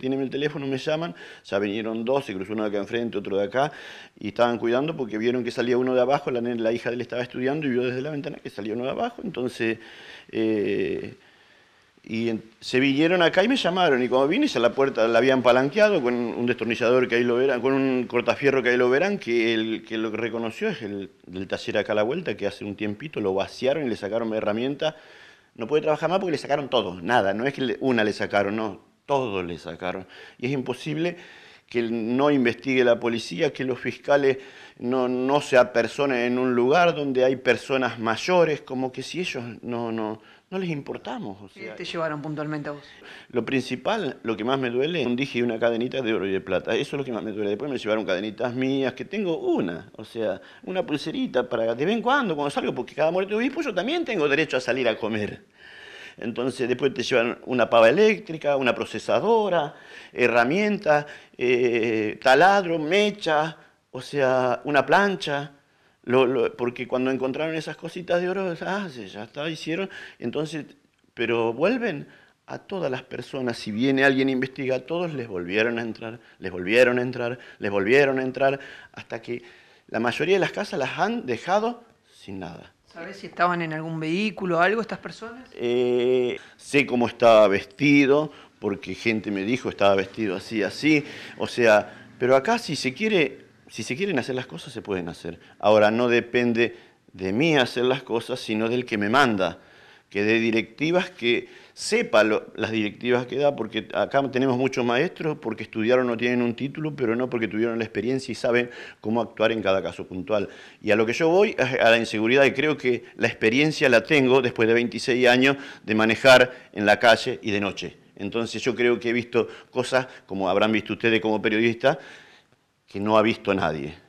tienen el teléfono, me llaman, ya vinieron dos, se cruzó uno de acá enfrente, otro de acá, y estaban cuidando porque vieron que salía uno de abajo, la, hija de él estaba estudiando y vio desde la ventana que salió uno de abajo, entonces... Eh, y se vinieron acá y me llamaron. Y cuando vine, ya la puerta la habían palanqueado con un destornillador que ahí lo verán, con un cortafierro que ahí lo verán, que el que lo reconoció es el del taller acá a la vuelta, que hace un tiempito lo vaciaron y le sacaron herramientas. No puede trabajar más porque le sacaron todo, nada. No es que una le sacaron, no. Todos le sacaron. Y es imposible que no investigue la policía, que los fiscales no, no se apersonen en un lugar donde hay personas mayores, como que si ellos no, no, no les importamos. O ¿Te llevaron puntualmente a vos? Lo principal, lo que más me duele, un dije y una cadenita de oro y de plata. Eso es lo que más me duele. Después me llevaron cadenitas mías, que tengo una, o sea, una pulserita para de vez en cuando, cuando salgo, porque cada muerto obispo yo también tengo derecho a salir a comer. Entonces después te llevan una pava eléctrica, una procesadora, herramientas, eh, taladro, mecha, o sea, una plancha. porque cuando encontraron esas cositas de oro, ah, ya está, hicieron. Entonces, pero vuelven a todas las personas, si viene alguien a investiga, a todos les volvieron a entrar, les volvieron a entrar, les volvieron a entrar, hasta que la mayoría de las casas las han dejado sin nada. ¿Sabes si estaban en algún vehículo o algo estas personas? Eh, sé cómo estaba vestido, porque gente me dijo estaba vestido así, así. O sea, pero acá si se quiere, si se quieren hacer las cosas, se pueden hacer. Ahora no depende de mí hacer las cosas, sino del que me manda que dé directivas, que sepa las directivas que da, porque acá tenemos muchos maestros porque estudiaron o tienen un título, pero no porque tuvieron la experiencia y saben cómo actuar en cada caso puntual. Y a lo que yo voy, a la inseguridad, y creo que la experiencia la tengo después de 26 años de manejar en la calle y de noche. Entonces yo creo que he visto cosas, como habrán visto ustedes como periodistas, que no ha visto nadie.